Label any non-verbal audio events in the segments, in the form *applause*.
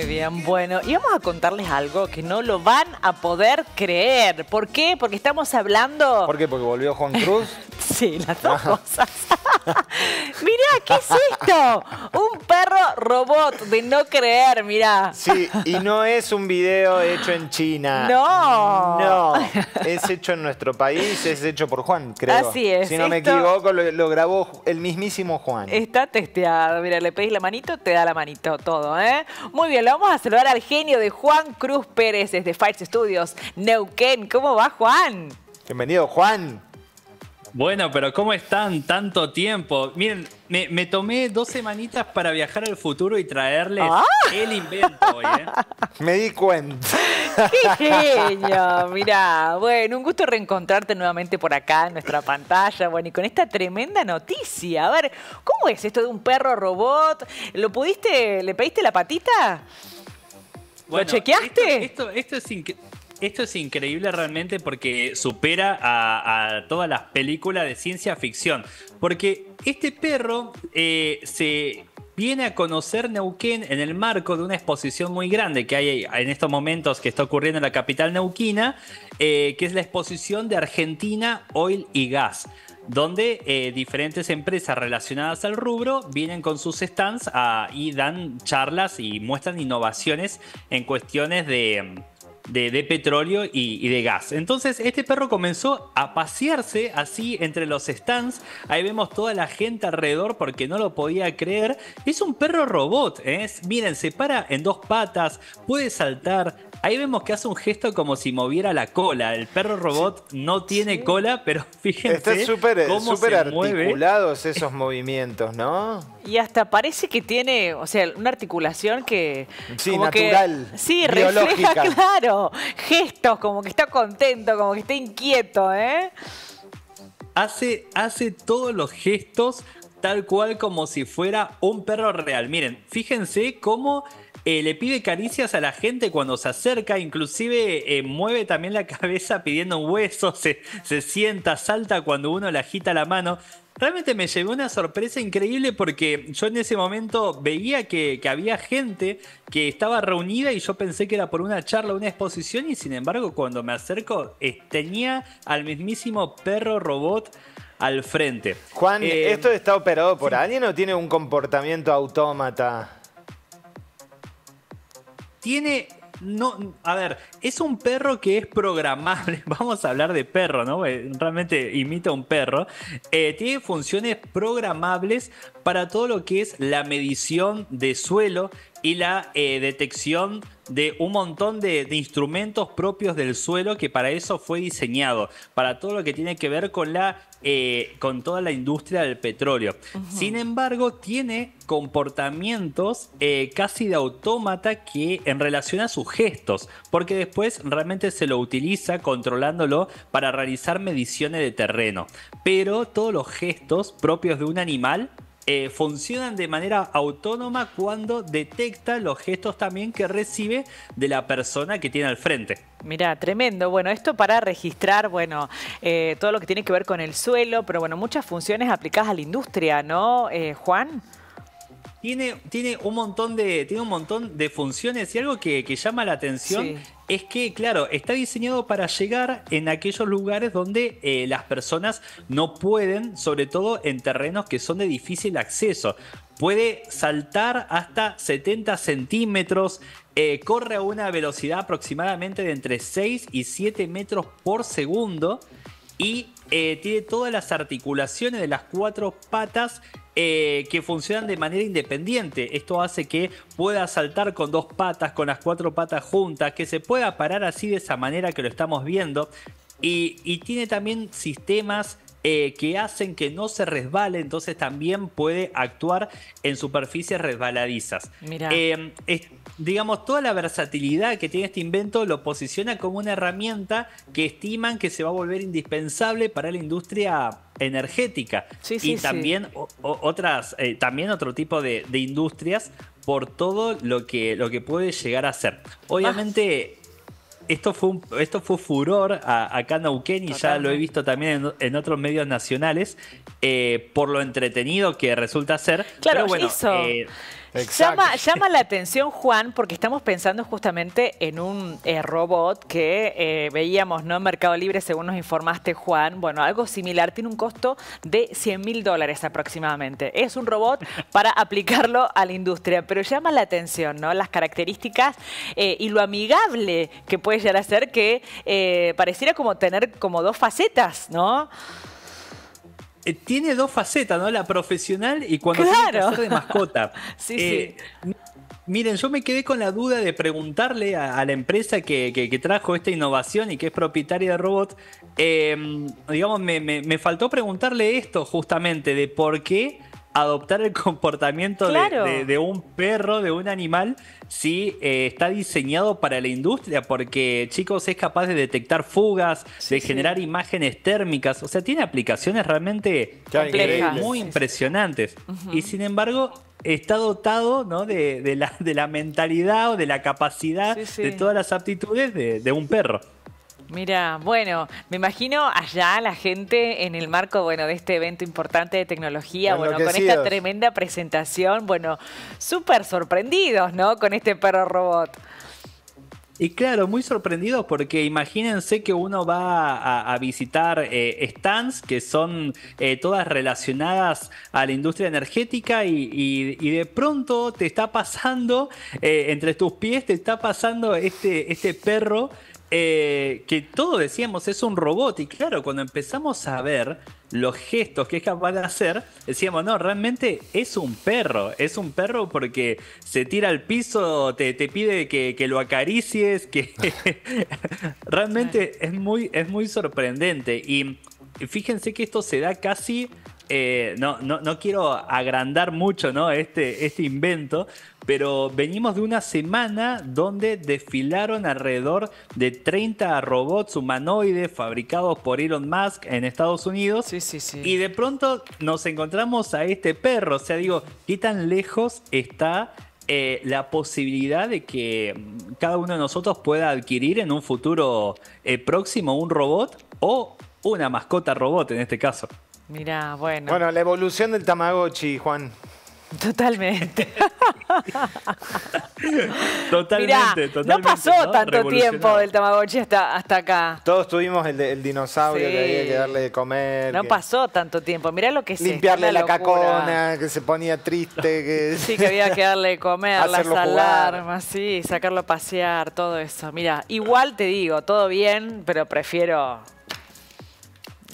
Muy bien, bueno, y vamos a contarles algo que no lo van a poder creer. ¿Por qué? Porque estamos hablando... ¿Por qué? Porque volvió Juan Cruz. *laughs* Sí, las dos cosas. *laughs* mirá, ¿qué es esto? Un perro robot de no creer, mirá. Sí, y no es un video hecho en China. No. No, es hecho en nuestro país, es hecho por Juan, creo. Así es. Si no me equivoco, lo, grabó el mismísimo Juan. Está testeado, mira, le pedís la manito, te da la manito, todo, ¿eh? Muy bien, le vamos a saludar al genio de Juan Cruz Pérez desde Fights Studios, Neuquén. ¿Cómo va, Juan? Bienvenido, Juan. Bueno, pero ¿cómo están? Tanto tiempo. Miren, me, tomé dos semanitas para viajar al futuro y traerles ah. el invento hoy, ¿eh? *laughs* Me di cuenta. ¡Qué genio! Mirá, bueno, un gusto reencontrarte nuevamente por acá en nuestra pantalla. Bueno, y con esta tremenda noticia. A ver, ¿cómo es esto de un perro robot? ¿Lo pudiste, le pediste la patita? ¿Lo chequeaste? Esto, esto, esto es increíble esto es increíble realmente porque supera a, todas las películas de ciencia ficción. Porque este perro eh, se viene a conocer Neuquén en el marco de una exposición muy grande que hay en estos momentos que está ocurriendo en la capital neuquina, eh, que es la exposición de Argentina Oil y Gas donde eh, diferentes empresas relacionadas al rubro vienen con sus stands ah, y dan charlas y muestran innovaciones en cuestiones de de, petróleo y, de gas. Entonces este perro comenzó a pasearse así entre los stands. Ahí vemos toda la gente alrededor porque no lo podía creer. Es un perro robot. ¿eh? miren, se para en dos patas, puede saltar. Ahí vemos que hace un gesto como si moviera la cola. El perro robot no tiene cola, pero *laughs* fíjense. Está súper articulados esos movimientos, ¿no? Y hasta parece que tiene, o sea, una articulación que... Sí, natural. sí, *laughs* claro gestos, como que está contento, como que está inquieto, ¿eh? Hace, hace todos los gestos tal cual como si fuera un perro real. Miren, fíjense cómo eh, le pide caricias a la gente cuando se acerca, inclusive eh, mueve también la *laughs* cabeza pidiendo huesos, hueso, se, sienta, salta cuando uno le agita la mano. Realmente me llevó una sorpresa increíble porque yo en ese momento veía que, había gente que estaba reunida y yo pensé que era por una charla, una exposición y sin embargo cuando me acerco eh, tenía al mismísimo perro robot al frente. Juan, ¿esto está operado por alguien o tiene un comportamiento autómata? tiene no, a ver, es un perro que es programable. *laughs* Vamos a hablar de perro, ¿no? Eh, realmente imita a un perro. Eh, tiene funciones programables para todo lo que es la medición de suelo, y la eh, detección de un montón de, instrumentos propios del suelo que para eso fue diseñado, para todo lo que tiene que ver con, la, eh, con toda la industria del petróleo. Sin embargo, tiene comportamientos eh, casi de autómata que en relación a sus gestos, porque después realmente se lo utiliza controlándolo para realizar mediciones de terreno. Pero todos los gestos propios de un animal eh, funcionan de manera autónoma cuando detecta los gestos también que recibe de la persona que tiene al frente. Mira, tremendo. Bueno, esto para registrar, bueno, eh, todo lo que tiene que ver con el suelo, pero bueno, muchas funciones aplicadas a la industria, ¿no, eh, Juan? Tiene, un montón de, tiene un montón de funciones y algo que, llama la atención es que, claro, está diseñado para llegar en aquellos lugares donde eh, las personas no pueden, sobre todo en terrenos que son de difícil acceso. Puede saltar hasta 70 centímetros, eh, corre a una velocidad aproximadamente de entre 6 y 7 metros por segundo y eh, tiene todas las articulaciones de las cuatro patas eh, que funcionan de manera independiente. Esto hace que pueda saltar con dos patas, con las cuatro patas juntas, que se pueda parar así de esa manera que lo estamos viendo. Y, tiene también sistemas eh, que hacen que no se resbale, entonces también puede actuar en superficies resbaladizas. Eh, digamos, toda la versatilidad que tiene este invento lo posiciona como una herramienta que estiman que se va a volver indispensable para la industria energética sí, y también otras eh, también otro tipo de, industrias por todo lo que lo que puede llegar a ser obviamente esto fue, esto fue furor a, acá en Neuquén y ya lo he visto también en, otros medios nacionales eh, por lo entretenido que resulta ser. Claro, bueno, eso. Llama, llama, la atención, Juan, porque estamos pensando justamente en un eh, robot que eh, veíamos ¿no? en Mercado Libre, según nos informaste, Juan. Bueno, algo similar, tiene un costo de 100 mil dólares aproximadamente. Es un robot para aplicarlo a la industria, pero llama la atención ¿no? las características eh, y lo amigable que puede llegar a ser que pareciera como tener como dos facetas, ¿no? Eh, tiene dos facetas, ¿no? La profesional y cuando tiene que de mascota. *laughs* sí, sí. Eh, miren, yo me quedé con la duda de preguntarle a, la empresa que, trajo esta innovación y que es propietaria de robots. Eh, digamos, me, me, faltó preguntarle esto justamente de por qué adoptar el *laughs* comportamiento de, un perro, de un animal, si eh, está diseñado para la industria, porque chicos es capaz de detectar fugas, de generar imágenes térmicas, o sea, tiene aplicaciones realmente muy impresionantes. Y sin embargo, está dotado ¿no? de, de, la, mentalidad o de la capacidad de todas las aptitudes de un perro. Mira, bueno, me imagino allá la gente en el marco bueno de este evento importante de tecnología, bueno, con esta tremenda presentación, bueno, súper sorprendidos, ¿no? Con este perro robot. Y claro, muy sorprendidos porque imagínense que uno va a, visitar eh, stands que son eh, todas relacionadas a la industria energética y, de pronto te está pasando, eh, entre tus pies te está pasando este, este perro eh, que todo decíamos es un robot y claro, cuando empezamos a ver los gestos que es capaz de hacer, decíamos, no, realmente es un perro, es un perro porque se tira al piso, te, pide que, que, lo acaricies, que *laughs* realmente es muy, es muy sorprendente y fíjense que esto se da casi eh, no, no, quiero agrandar mucho ¿no? este, este invento, pero venimos de una semana donde desfilaron alrededor de 30 robots humanoides fabricados por Elon Musk en Estados Unidos. Y de pronto nos encontramos a este perro. O sea, digo, ¿qué tan lejos está eh, la posibilidad de que cada uno de nosotros pueda adquirir en un futuro eh, próximo un robot o una mascota robot en este caso? Mirá, bueno. Bueno, la evolución del Tamagotchi, Juan. Totalmente. *laughs* totalmente, No pasó tanto tiempo del Tamagotchi hasta, hasta acá. Todos tuvimos el, dinosaurio que había que darle de comer. No pasó tanto tiempo. Mirá lo que se Limpiarle la cacona, que se ponía triste. Que... *laughs* Sí, que había que darle de comer, *laughs* las alarmas, sí, sacarlo a pasear, todo eso. Mira, igual te digo, todo bien, pero prefiero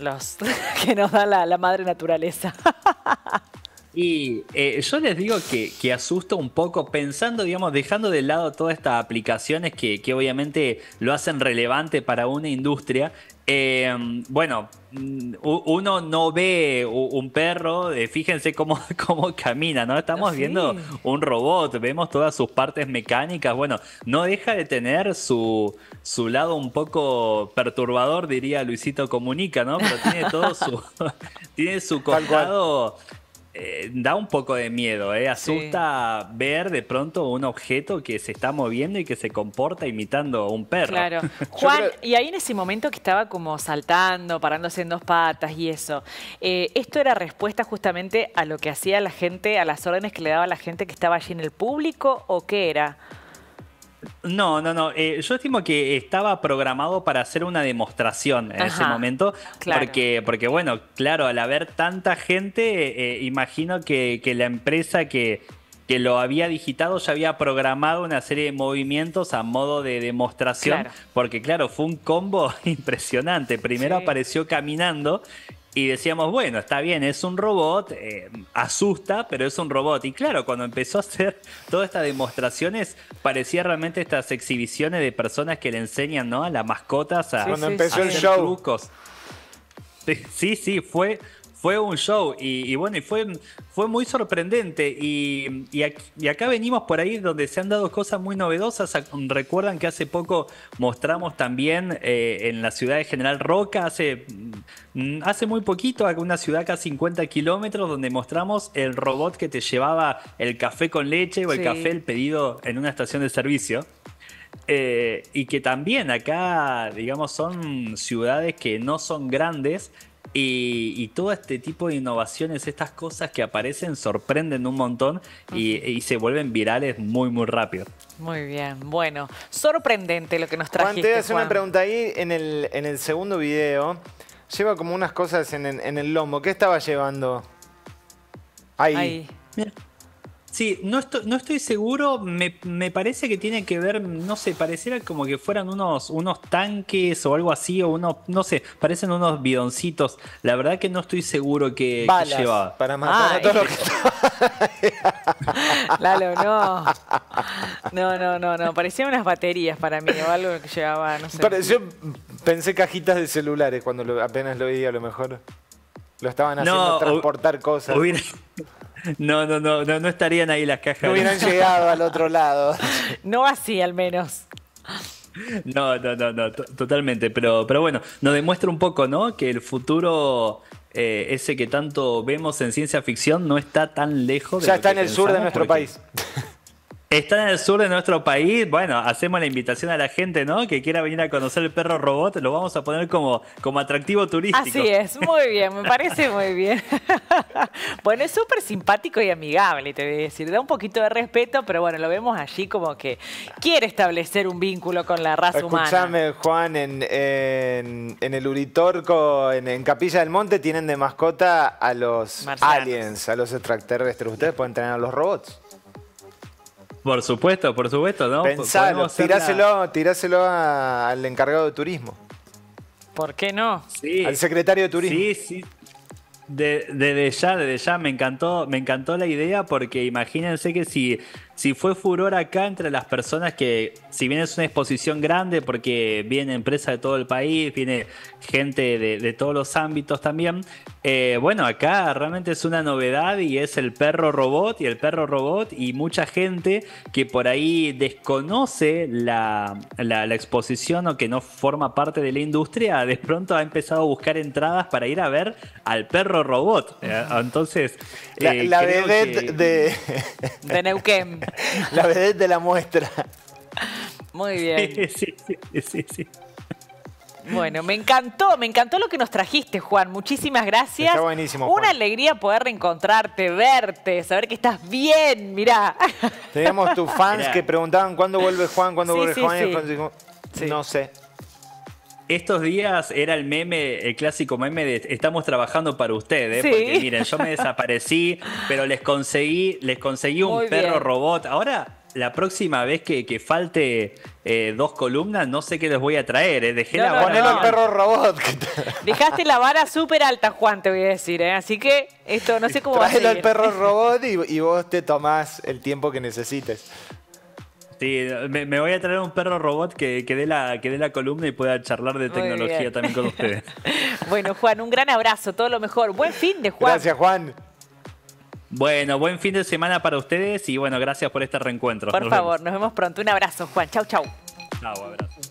los *laughs* que nos da la, la madre naturaleza. *laughs* Y eh, yo les digo que, asusto asusta un poco pensando, digamos, dejando de lado todas estas aplicaciones que, obviamente lo hacen relevante para una industria. Em, bueno, mm, uno no ve un perro, eh, fíjense *laughs* cómo, camina, ¿no? Estamos viendo un robot, vemos todas sus partes mecánicas, bueno, no deja de tener su, su lado un poco perturbador, diría Luisito Comunica, ¿no? Pero tiene todo su, *laughs* tiene su costado eh, da un poco de miedo, ¿eh? Asusta ver de pronto un objeto que se está moviendo y que se comporta imitando a un perro. Claro. *laughs* Juan, y ahí en ese momento que estaba como saltando, parándose en dos patas y eso, eh, ¿esto era respuesta justamente a lo que hacía la gente, a las órdenes que le daba la gente que estaba allí en el público o qué era? No, no, no. Eh, yo estimo que estaba programado para hacer una demostración en ese momento. Porque, bueno, claro, al haber tanta gente, eh, eh, imagino que, la empresa que, lo había digitado ya había programado una serie de movimientos a modo de demostración. Porque, claro, fue un combo *laughs* impresionante. Primero apareció caminando y decíamos, bueno, está bien, es un robot, eh, asusta, pero es un robot. Y claro, cuando empezó a hacer *laughs* todas estas demostraciones, parecía realmente estas exhibiciones de personas que le enseñan, ¿no? A las mascotas a, hacer show. trucos. Sí, sí, fue fue un show y, bueno, fue, fue muy sorprendente y, acá venimos por ahí donde se han dado cosas muy novedosas. Recuerdan que hace poco mostramos también eh, en la ciudad de General Roca, hace, mm, hace muy poquito, una ciudad a 50 kilómetros, donde mostramos el robot que te llevaba el café con leche o el café, el pedido en una estación de servicio. Eh, y que también acá, digamos, son ciudades que no son grandes, y, todo este tipo de innovaciones, estas cosas que aparecen, sorprenden un montón y, se vuelven virales muy, muy rápido. Muy bien, bueno, sorprendente lo que nos trajiste, Juan. Te voy a hacer una pregunta ahí en el, segundo video. Lleva como unas cosas en, en el lomo. ¿Qué estaba llevando? Ahí. ahí. Mira. Sí, no estoy, seguro, me, parece que tiene que ver, no sé, pareciera como que fueran unos, unos tanques o algo así, o unos, no sé, parecen unos bidoncitos. La verdad que no estoy seguro que, llevaba. Para matar a ah, eh. Lalo, no. No, no, no, no. Parecían unas baterías para mí, o algo que llevaba, no sé. Pareció, pensé cajitas de celulares cuando apenas lo vi, a lo mejor. Lo estaban haciendo transportar cosas. No, no, no, no, estarían ahí las cajas. No hubieran llegado al otro lado. *laughs* No así, al menos. No, no, no, no, totalmente. Pero, pero bueno, nos demuestra un poco, ¿no? Que el futuro eh, ese que tanto vemos en ciencia ficción no está tan lejos. De ya está en el sur de nuestro país. Está en el sur de nuestro país. Bueno, hacemos la invitación a la gente, ¿no? Que quiera venir a conocer el perro robot. Lo vamos a poner como, como atractivo turístico. Así es, muy bien, me parece muy bien. *laughs* bueno, es súper simpático y amigable, te voy a decir. Da un poquito de respeto, pero bueno, lo vemos allí como que quiere establecer un vínculo con la raza humana. Escúchame, Juan, en, el Uritorco, en, Capilla del Monte, tienen de mascota a los aliens, a los extraterrestres. Ustedes pueden tener a los robots. Por supuesto, por supuesto, ¿no? Pensalo, tiráselo, al encargado de turismo. ¿Por qué no? Sí. Al secretario de turismo. Sí, sí. Desde ya, desde ya, me encantó, me encantó la idea porque imagínense que si si fue furor acá entre las personas que, si bien es una exposición grande, porque viene empresa de todo el país, viene gente de, todos los ámbitos también, eh, bueno, acá realmente es una novedad y es el perro robot y el perro robot y mucha gente que por ahí desconoce la, exposición o que no forma parte de la industria, de pronto ha empezado a buscar entradas para ir a ver al perro robot. Eh, entonces... la, eh, de... De Neuquén. *laughs* la vedette de la muestra. Muy bien. Sí, sí, sí, Bueno, me encantó, me encantó lo que nos trajiste, Juan. Muchísimas gracias. Está buenísimo. Una alegría poder reencontrarte, verte, saber que estás bien, mirá. Teníamos tus fans que preguntaban cuándo vuelve Juan, cuándo vuelve Juan. No sé. Estos días era el meme, el clásico meme de estamos trabajando para ustedes, ¿eh? porque miren, yo me desaparecí, pero les conseguí, les conseguí un perro robot. Ahora la próxima vez que, falte eh, dos columnas, no sé qué les voy a traer. Eh. Dejé la vara. perro robot. Dejaste la vara súper alta, Juan, te voy a decir. ¿eh? Así que esto no sé cómo va a al perro *laughs* robot y, y, vos te tomás el tiempo que necesites. Sí, me, voy a traer un perro robot que, dé la, que dé la columna y pueda charlar de tecnología también con ustedes. *laughs* bueno, Juan, un gran abrazo, todo lo mejor. Buen fin de Juan. Gracias, Juan. Bueno, buen fin de semana para ustedes y bueno, gracias por este reencuentro. Por favor, nos vemos pronto. Un abrazo, Juan. Chau, chau. Chau, abrazo.